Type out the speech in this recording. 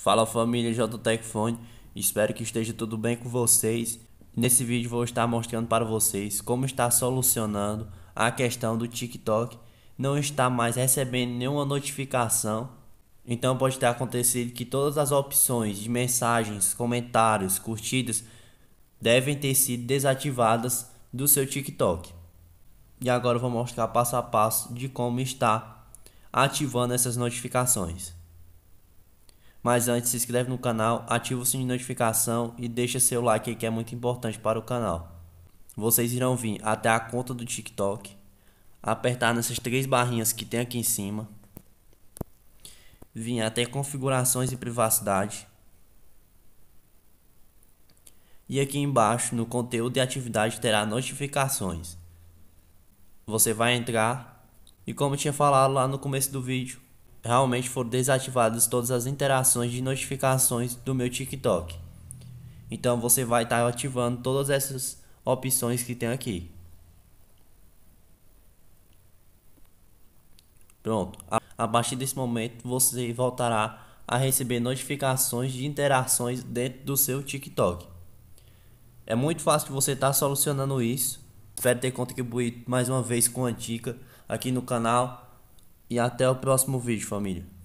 Fala família JTech espero que esteja tudo bem com vocês. Nesse vídeo vou estar mostrando para vocês como está solucionando a questão do TikTok não está mais recebendo nenhuma notificação. Então pode ter acontecido que todas as opções de mensagens, comentários, curtidas devem ter sido desativadas do seu TikTok. E agora eu vou mostrar passo a passo de como está ativando essas notificações. Mas antes, se inscreve no canal, ativa o sininho de notificação e deixa seu like aí, que é muito importante para o canal. Vocês irão vir até a conta do TikTok, apertar nessas três barrinhas que tem aqui em cima, vir até configurações e privacidade. E aqui embaixo, no conteúdo de atividade, terá notificações. Você vai entrar e como eu tinha falado lá no começo do vídeo, realmente foram desativadas todas as interações de notificações do meu TikTok. Então você vai estar tá ativando todas essas opções que tem aqui. Pronto. A partir desse momento você voltará a receber notificações de interações dentro do seu TikTok. É muito fácil você estar tá solucionando isso. Espero ter contribuído mais uma vez com a dica aqui no canal. E até o próximo vídeo, família.